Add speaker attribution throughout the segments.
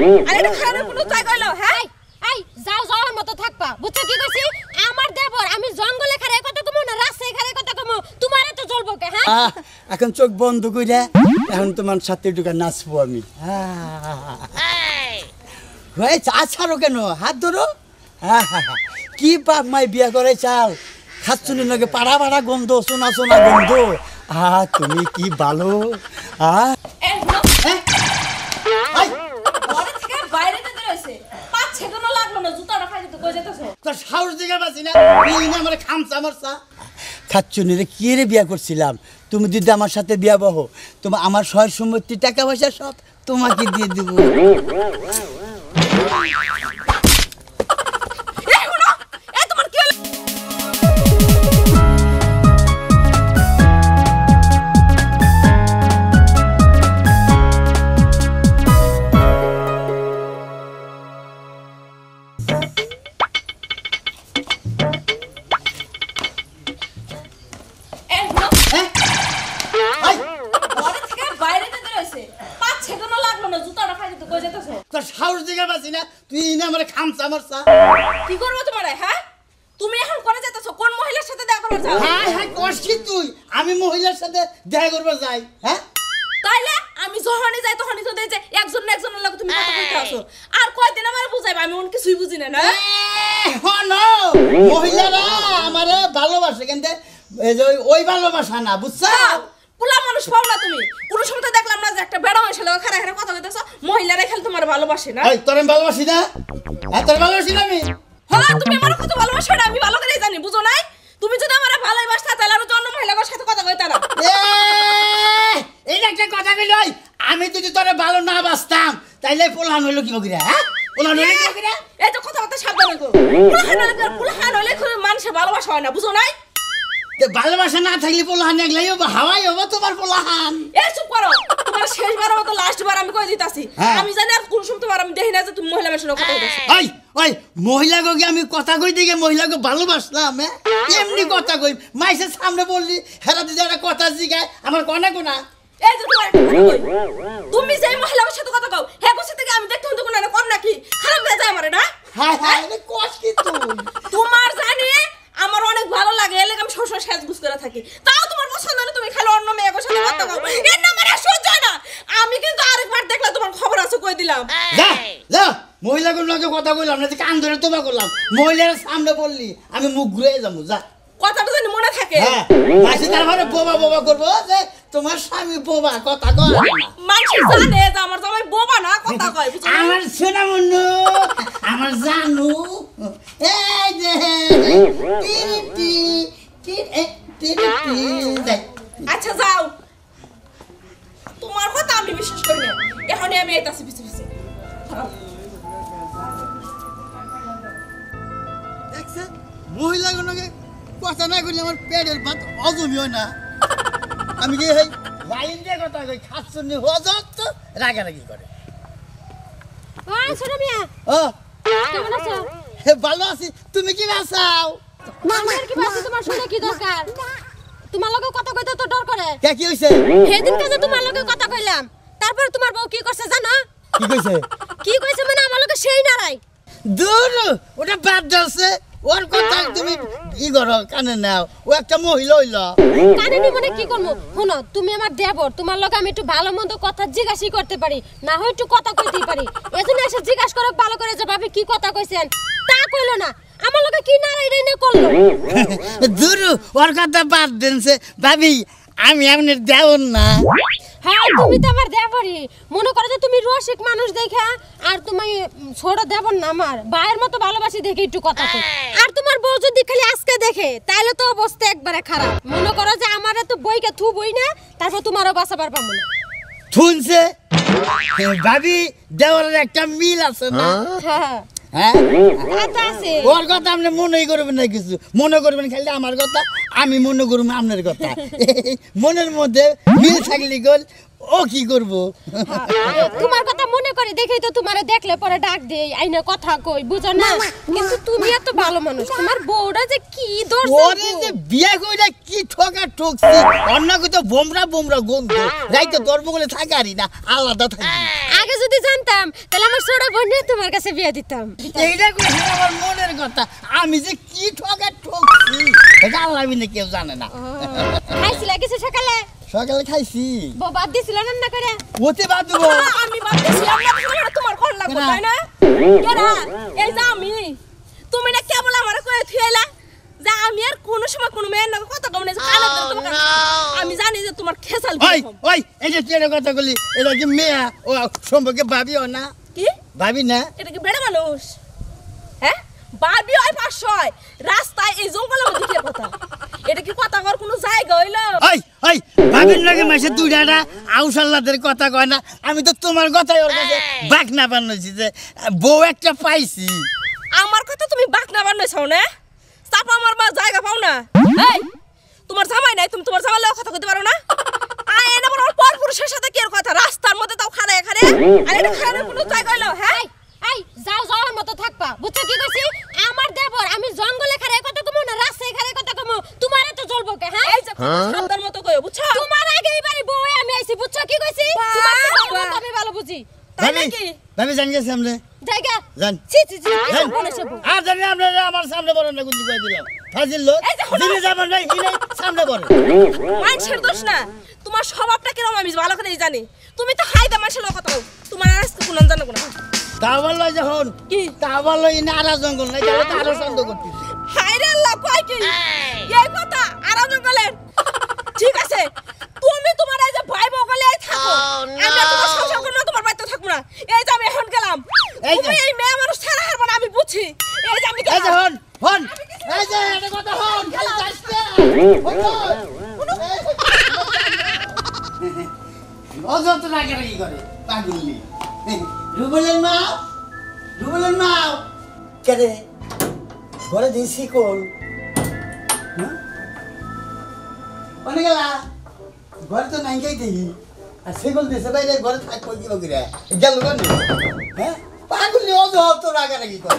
Speaker 1: হ্যাঁ? আমার আমি কথা না রাস্তায় কথা তো হ্যাঁ?
Speaker 2: এখন চোখ বন্ধ কইরা এখন তোমার সাথে নাচবো আমি হ্যাঁ ছাড়ো কেন হাত ধরো কি বাপ মাই বিয়া করে চাল খাচ্ছুনি নাকি পাড়া পাড়া গন্ধ সোনা সোনা গন্ধ আহ তুমি কি ভালো
Speaker 3: আহ খামচা আমার চা
Speaker 2: রে বিয়া করছিলাম তুমি যদি আমার সাথে বিয়া বহো তোমার আমার সহায় সম্পত্তি টাকা পয়সা সব তোমাকে দিয়ে দেবো
Speaker 3: তুমি কথা বলতে আছো আর কয়দিন আমার বুঝাইবা আমি অন্য কিছুই বুঝি না না মহিলারা আমারে ভালোবাসে কিন্তু এই যে ওই ভালোবাসা না বুঝছো পোলা মানুষ পাও না তুমি কোনো সময় দেখলাম না যে একটা বেড়া মানুষের লোক খারা খারা কথা বলতেছো মহিলারা খেলে তোমার ভালোবাসে না তোর আমি ভালোবাসি না হ্যাঁ তোর ভালোবাসি না আমি হ্যাঁ তুমি আমার কত ভালোবাসো না আমি ভালো করে জানি বুঝো নাই তুমি যদি আমার ভালোবাসতা তাহলে আর অন্য মহিলার সাথে কথা কইতা না এই একটা কথা কইলই আমি যদি তোরে ভালো না বাসতাম
Speaker 2: তাইলে পোলাহান হইলো কি বকিরা
Speaker 3: হ্যাঁ পোলাহান হইলো কি বকিরা এই তো কথাবার্তা সাবধানে কো পোলাহান হইলে পোলাহান হইলে মানুষের ভালোবাসা হয় না বুঝো নাই তে ভালোবাসা না থাকলে পোলাহান একলাই হবো হাওয়াই হবো তোমার পোলাহান এ চুপ করো তোমার শেষবার মতো লাস্ট বার আমি কই দিতাছি হ্যাঁ। আমি জানি আর কোন সময় তোমার আমি দেখি না যে তুমি মহিলা মেশানো কথা কইতাছো
Speaker 2: আই ওই মহিলা মহিলাকে আমি কথা কই দিকে মহিলা গ ভালোবাসলাম হ্যাঁ? এমনি
Speaker 3: কথা কই মাইসে সামনে বললি হেরা দিদি একটা কথা জিগায় আমার কনা কোনা এই তো তোমার
Speaker 2: কথা বললাম না কান ধরে তোমা করলাম মহিলার সামনে বললি আমি মুখ ঘুরে যাবো যা
Speaker 3: কথাটা জানি মনে থাকে হ্যাঁ, বোবা বোবা করবো যে তোমার স্বামী বোবা কথা কয় মানুষ জানে যে আমার বোবা না কথা কয় আমার সোনা আমার জানু এই যে টিটি টিটি আচ্ছা যাও তোমার কথা আমি বিশ্বাস করি না এখন আমি এটা পিছে পিছে লাগছে
Speaker 2: গুলোকে কথা না করি আমার পেটের ভাত অজমি হয় না আমি কি এই লাইন দিয়ে কথা কই হজত তো করে ছোট মিয়া ও
Speaker 1: কেমন আছো হে ভালো আছি তুমি কি কি তোমার শুনে কি দরকার তোমার লগে কথা কইতে তো ডর করে কে কি হইছে সেদিন কাজে তোমার লগে কথা কইলাম তারপর তোমার বউ কি করছে জানো কি কইছে কি কইছে মানে আমার লগে সেই নারাই দূর ওটা বাদ দাও ওর কথা তুমি কি করো কানে নাও ও একটা মহিলা হইল কানে কি করব তুমি আমার দেবর তোমার লগে আমি একটু ভালো মন্দ কথা করতে পারি না হয় একটু কথা কইতে পারি এজন্য এসে জিজ্ঞাসা করো ভালো করে ভাবি কি কথা কইছেন তা কইলো না আমার লগে কি নারাই রে করলো দূর ওর কথা বাদ দেনছে ভাবি আমি আপনার দেবর না হ্যাঁ তুমি তো আমার দেবরই মনে করো যে তুমি রসিক মানুষ দেখে আর তোমায় ছোট দেবর না আমার বায়ের মতো ভালোবাসি দেখে একটু কথা হ্যাঁ। আর তোমার বউ যদি খালি আজকে দেখে তাহলে তো অবস্থা একবারে খারাপ মনে করো যে আমার তো বইকে থু বই না তারপর তোমারও বাঁচাবার পাবো না
Speaker 2: থুনছে ভাবি দেওয়ার একটা মিল আছে না হ্যাঁ, হ্যাঁ। হ্যাঁ? আচ্ছা, ওর কথা আপনি মনেই করবেন না কিছু মনে করবেন খালি আমার কথা আমি মনে করব আপনার কথা মনের মধ্যে মিল থাকলে গোল ও কি করব
Speaker 1: তোমার কথা মনে করে দেখেই তো তোমারে দেখলে পরে ডাক দেই আইনা কথা কই বুঝো না কিন্তু তুমি এত ভালো মানুষ তোমার বউরা যে কি দোষ ওরে যে বিয়ে কইলে কি ঠকা ঠকছি অন্য কই তো বোমরা বোমরা গন্ধ রাইতে দর্মগুলে থাকারই না আলাদা থাকি যদি জানতাম তাহলে আমার ছোট বোন তোমার কাছে বিয়ে দিতাম এইটা কি আমার মনের কথা আমি যে কি ঠকে ঠকছি এটা
Speaker 2: আল্লাহ বিনে কেউ জানে না খাইছিলা
Speaker 1: কিছু সকালে সকালে খাইছি বউ বাদ দিছিল
Speaker 3: না না করে ওতে বাদ দেব আমি বাদ দিছিলাম না তোমার কল লাগবে তাই না এই যে আমি তুমি না কেবল আমার কয়ে থুইলা আমি আর কোনো সময় কোনো মেয়ের লগে কথা oh, আমি জানি যে তোমার খেসাল ওই ওই এই যে
Speaker 2: তুই কথা বলি এটা কি মেয়া ও সম্পর্কে না কি ভাবি না
Speaker 3: এটা কি মানুষ হ্যাঁ ভাবি ওই রাস্তায় এই জঙ্গলের মধ্যে কথা এটা কি কথা কর কোনো জায়গা হইল ওই ওই ভাবির লগে মাসে দুইটা আউসাল্লাদের কথা কয় না আমি তো তোমার কথাই ওর কাছে বাক না বানাইছি যে বউ একটা পাইছি আমার কথা তুমি বাক না বানাইছো না চাপা আমার মা জায়গা পাও না এই তোমার জামাই নাই তুমি তোমার জামাই কথা কইতে পারো না আয় রাস্তায় খারে হ্যাঁ?
Speaker 1: কথা কমু তোমার তো চলবো কে হ্যাঁ, হ্যাঁ? মতো কইও বুঝছো তোমার আগে আমি আইছি বুঝছো কি কইছি তোমার আমি ভালো বুঝি
Speaker 2: তাই নাকি
Speaker 3: হ্যাঁ। আর জানি আপনারা আমার সামনে ঠিক আছে তুমি তোমার এই যে ভাই বগলে থাকো oh, আমরা তোমার সংসার করব বাড়িতে থাকবো না এই যে আমি এখন গেলাম এই মেয়ে এই যে হন হন এই যে এটা কথা হন খালি যাইতে
Speaker 2: অযত রাগে রাগি করে পাগলি রুবেলের মা রুবেলের মা কেরে ঘরে দিয়েছি কোন হ্যাঁ? অনেক ঘরে তো নাই গাই দেখি আর সেগুল দিয়েছে বাইরে ঘরে থাকবো কি গেল হ্যাঁ পাগলি অযত রাগারাগি করে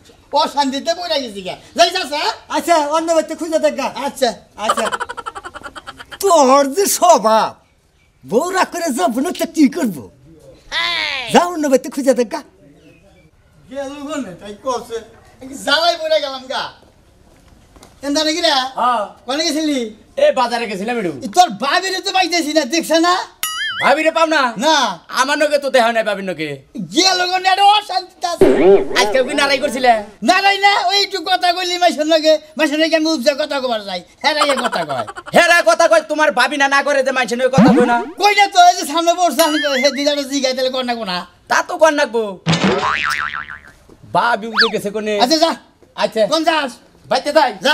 Speaker 2: অশান্তিতে পড়ে গেছি গা যাই হ্যাঁ? আচ্ছা অন্য ব্যক্তি খুঁজে দেখা আচ্ছা আচ্ছা তোর যে স্বভাব বউ রাগ করে যাবো না তো কি করবো যা অন্য ব্যক্তি খুঁজে দেখা গেলাম গা নাকি রে হ্যাঁ। গেছিলি এ বাজারে গেছিলাম তোর বাবির তো বাইতেছি না দেখছে না ভাবি রে পাও না না আমার নকে তো দেখা নাই ভাবি নকে গিয়ে লোক নেড়ো অশান্তি আছে আজকে কি নারাই করছিলে নারাই না ওইটু কথা কইলি মাইশন লগে মাইশন লগে আমি উপজা কথা কবার যাই হেরা কথা কয় হেরা কথা কয় তোমার ভাবি না না করে যে মাইশন কথা কই না কই না তো এই যে সামনে বসে আমি হে দিদাটা জিগাই তাহলে কোন না কোনা তা তো কোন নাকবো ভাবি উঠে গেছে কোনে আচ্ছা যা আচ্ছা কোন যাস বাইতে যাই যা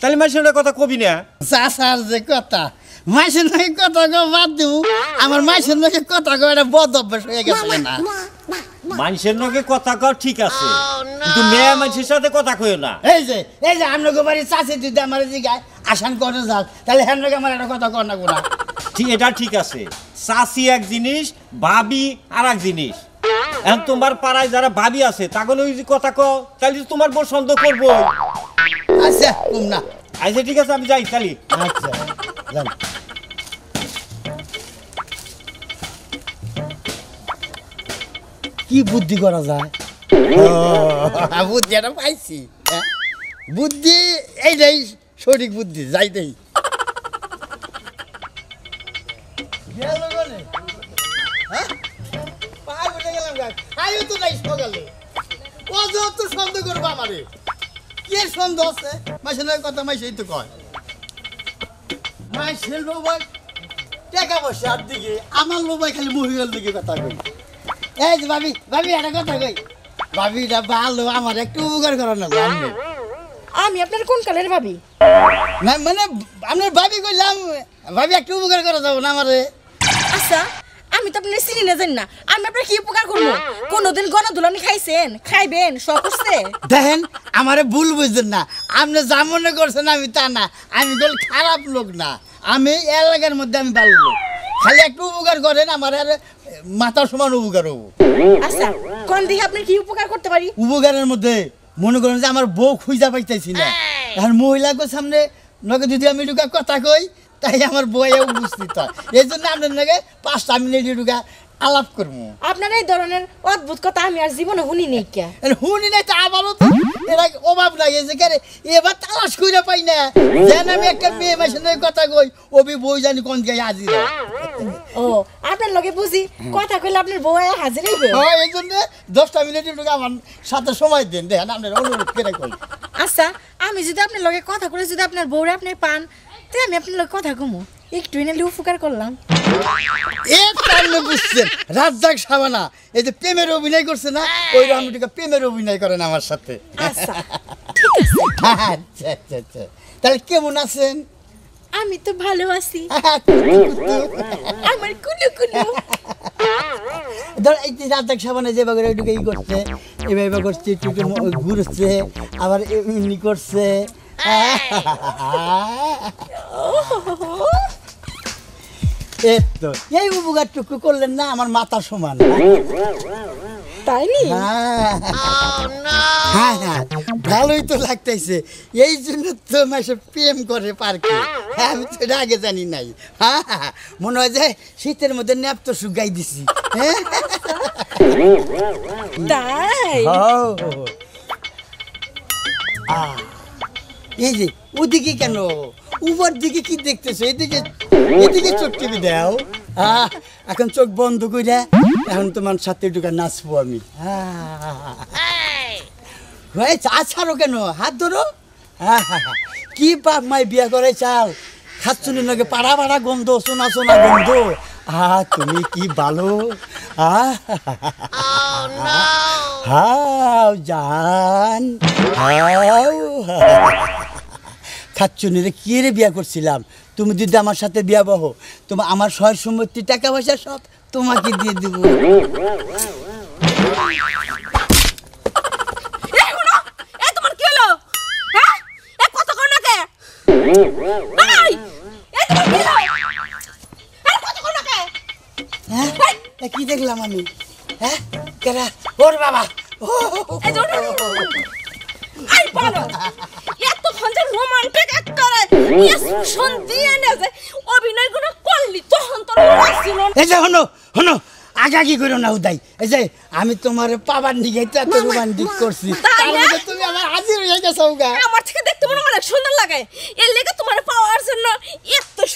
Speaker 2: তাহলে মাইশনের কথা কবি না যে কথা কথা গো বাদ দিব আমার কথা গো এটা বদ অভ্যাস হয়ে গেছে না মানুষের কথা কও ঠিক আছে oh, কিন্তু মেয়ে মানুষের সাথে কথা না এই যে এই যে আমরা গোবারি যদি আমার জিগায় আসান করে তাহলে হ্যান আমার একটা কথা কর না ঠিক এটা ঠিক আছে চাচি এক জিনিস ভাবি আর এক জিনিস এখন তোমার পাড়ায় যারা ভাবি আছে তাগুলো কথা কও তাহলে তোমার বসন্ত করবো আচ্ছা কম না আচ্ছা ঠিক আছে আমি যাই খালি আচ্ছা কি বুদ্ধি করা যায় বুদ্ধি এটা পাইছি হ্যাঁ? বুদ্ধি সঠিক বুদ্ধি যাইতেই হ্যাঁ? আয়ো তো নাই সকালে অযত সন্দেহ করবো আমারে কি এর সন্দেহ আছে মাইশানের কথা মাইছে তো কয় মাইশেল বাবার টাকা পয়সা আর দিকে আমার লোবাই খালি মহিলার দিকে কথা কই এই যে ভাবি ভাবি একটা কথা কই ভাবি এটা ভালো আমার একটু উপকার করার না জানি আমি আপনার কোন কালের ভাবি মানে আপনার ভাবি কইলাম
Speaker 3: ভাবি একটু উপকার করা যাবো না আমারে আচ্ছা আমি তো আপনি চিনি না না আমি আপনার কি উপকার করবো কোনোদিন গণদুলানি খাইছেন খাইবেন সব করছে
Speaker 2: দেখেন আমার ভুল বুঝছেন না আপনি যা মনে করছেন আমি তা না আমি বল খারাপ লোক না আমি এলাকার মধ্যে আমি ভালো লোক খালি একটু উপকার করেন আমার আর মাথার সমান উপকার হবো আচ্ছা কোন দিকে আপনি কি উপকার করতে পারি উপকারের মধ্যে মনে করেন যে আমার বউ খুঁজা পাইতেছি না আর মহিলাকে সামনে নাকি যদি আমি একটু কথা কই তাই আমার বইয়ে উপস্থিত হয় এই জন্য আপনার পাঁচটা মিনিট ঢুকা আলাপ করবো আপনার এই ধরনের অদ্ভুত কথা আমি আর জীবনে শুনি নেই কে শুনি নাই তা আবারও তো এরা অভাব লাগে যে কেন এবার তালাশ করে পাই না যেন আমি একটা মেয়ে মেশিনের কথা কই ওবি বই জানি কোন গায়ে হাজির ও আপনার লগে বুঝি কথা কইলে আপনার বউ হাজির হ্যাঁ এই জন্য দশটা মিনিট ঢুকে আমার সাথে সময় দেন দেখেন আপনার অনুরোধ করে
Speaker 3: কই আচ্ছা আমি যদি আপনার লগে কথা করে যদি আপনার বউরে আপনি পান তাই আমি আপনার কথা কমু একটু এনে করলাম রাজ্জাক
Speaker 2: সাবানা এই যে প্রেমের অভিনয় করছে না ওই রামটিকা প্রেমের অভিনয় করেন আমার সাথে আচ্ছা, আচ্ছা আচ্ছা আচ্ছা তাহলে কেমন আছেন আমি তো ভালো আছি আমার কুলু কুলু ধর এই যে রাজাক যে বাগরে একটু ই করছে এভাবে করছে একটু ঘুরছে আবার এমনি করছে
Speaker 3: এই
Speaker 2: করলেন না আমার মাথা সমান হ্যাঁ। হ্যাঁ, হ্যাঁ, ভালোই তো লাগতেছে এই জন্য তো মাসে প্রেম করে পার্কে আমি তো আগে জানি নাই হ্যাঁ মনে হয় যে শীতের মধ্যে ন্যাপ তো শুকাই দিছি হ্যাঁ এই যে ওদিকে কেন উপর দিকে কি দেখতেছো এদিকে এদিকে চোখ টিপি দাও এখন চোখ বন্ধ করে এখন তোমার সাথে ঢুকা নাচবো আমি হ্যাঁ চা আচ্ছা, ছাড়ো কেন হাত ধরো হ্যাঁ কি বাপ মাই বিয়া করে চাল খাচ্ছুনি নাকি পাড়া পাড়া গন্ধ সোনা সোনা গন্ধ আ তুমি কি ভালো হাও জান হাও খাচ্ছুনিরে কিরে বিয়া করছিলাম তুমি যদি আমার সাথে বিয়া বহ তোমার আমার সহ সম্পত্তি টাকা পয়সা সব তোমাকে দিয়ে দেব
Speaker 3: কি দেখলাম আমি
Speaker 1: হ্যাঁ ওর বাবা
Speaker 3: না
Speaker 2: আমি তোমার পাবার করছি
Speaker 3: আমার থেকে দেখতে অনেক সুন্দর লাগে এর লেগে তোমার পাওয়ার জন্য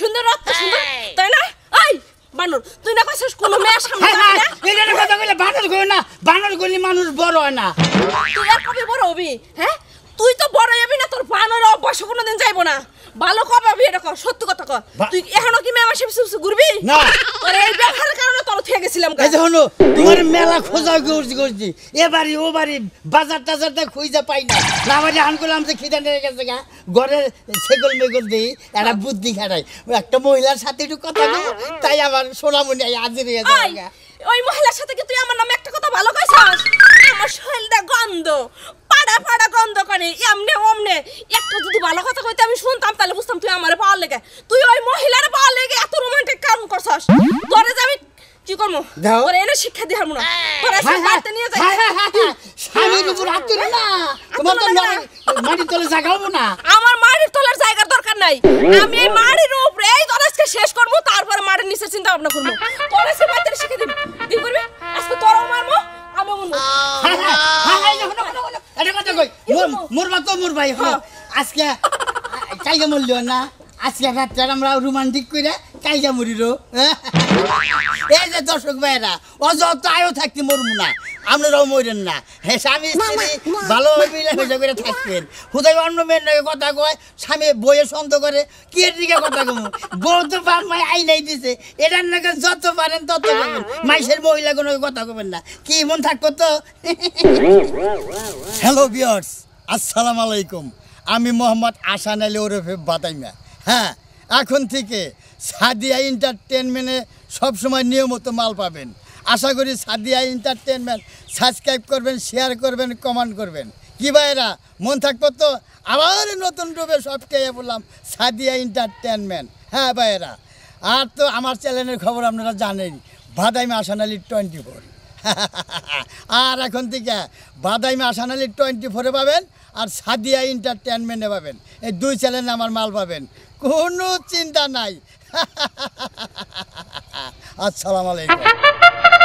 Speaker 3: সুন্দর তাই না বানর তুই না হ্যাঁ, হ্যাঁ, কথা না বানর গলি মানুষ বড় হয় না তুই আর কবে বড় হবি হ্যাঁ তুই তো বড় যাবি না তোর বানর অভ্যাস কোনোদিন যাইব না ভালো কবে ভাবি এটা কর সত্য কথা কর তুই এখনো কি মেয়ে শিব শিব ঘুরবি না আরে এই ব্যবহারের কারণে তোর থেকে গেছিলাম কাজ হলো তোমার মেলা খোঁজা করছি
Speaker 2: করছি এবারে বাড়ি ও বাড়ি বাজার টাজার তা খুঁজে পাই না না বাড়ি হান করলাম যে খিদা নিয়ে গেছে গা ঘরে ছেগল মেগল দিই একটা বুদ্ধি খাটাই একটা মহিলার সাথে একটু কথা তাই আমার সোনামণি হাজির হয়ে যায়
Speaker 3: ওই মহিলার সাথে কি তুই আমার নামে একটা কথা ভালো কইছস আমার শরীরটা গন্ধ পাড়া পাড়া গন্ধ করে এমনে অমনে একটা যদি ভালো কথা কইতে আমি শুনতাম তাহলে বুঝতাম তুই আমারে পাওয়ার লেগে তুই ওই মহিলার পাওয়ার লেগে এত রোমান্টিক কাম করছস তোরে যে আমি কি করবো ওরে এনে শিক্ষা দিহাম না তোরে হ্যাঁ, হ্যাঁ, বাড়িতে নিয়ে যাই হ্যাঁ, স্বামীর উপর হাত তুলে না তোমার তো মাটির তলে জায়গা হবো না আমার মাটির তলার জায়গার দরকার নাই আমি এই মাটির উপরে আজকে শেষ করবো তারপর মারের নিচের চিন্তা ভাবনা করবো তোর আজকে বাচ্চারা শিখে দিবি কি করবি আজকে তোর মারবো আমি মারবো
Speaker 2: মোর বা তো মোর ভাই আজকে চাইকে মূল্য না আজকে রাত্রে আমরা রোমান্টিক করে কাইজা মরিল এই যে দর্শক ভাইরা অযত আয়ো থাকতে মরব না আপনারাও মরেন না হ্যাঁ স্বামী স্ত্রী ভালো মিলামিশা করে থাকবেন হুদায় অন্য মেয়ের নাকি কথা কয় স্বামী বইয়ে সন্দেহ করে কি এর দিকে কথা কম বউ তো পার মায় নাই দিছে এটার নাকি যত পারেন তত করবেন মাইসের মহিলা কোনো কথা কবেন না কি মন থাকবো তো হ্যালো বিয়ার্স আসসালামু আলাইকুম আমি মোহাম্মদ আসান আলী ওরফে বাতাইমা হ্যাঁ এখন থেকে সাদিয়া এন্টারটেনমেন্টে সবসময় নিয়মিত মাল পাবেন আশা করি সাদিয়া এন্টারটেনমেন্ট সাবস্ক্রাইব করবেন শেয়ার করবেন কমেন্ট করবেন কি ভাইরা মন থাকবো তো আবার নতুন রূপে সবটাই বললাম সাদিয়া এন্টারটেনমেন্ট হ্যাঁ ভাইরা আর তো আমার চ্যানেলের খবর আপনারা জানেন বাদাই মাসানালি টোয়েন্টি ফোর আর এখন থেকে বাদাই মাসানালি টোয়েন্টি ফোরে পাবেন আর সাদিয়া এন্টারটেনমেন্টে পাবেন এই দুই চ্যানেলে আমার মাল পাবেন কোনো চিন্তা নাই আসসালামু আলাইকুম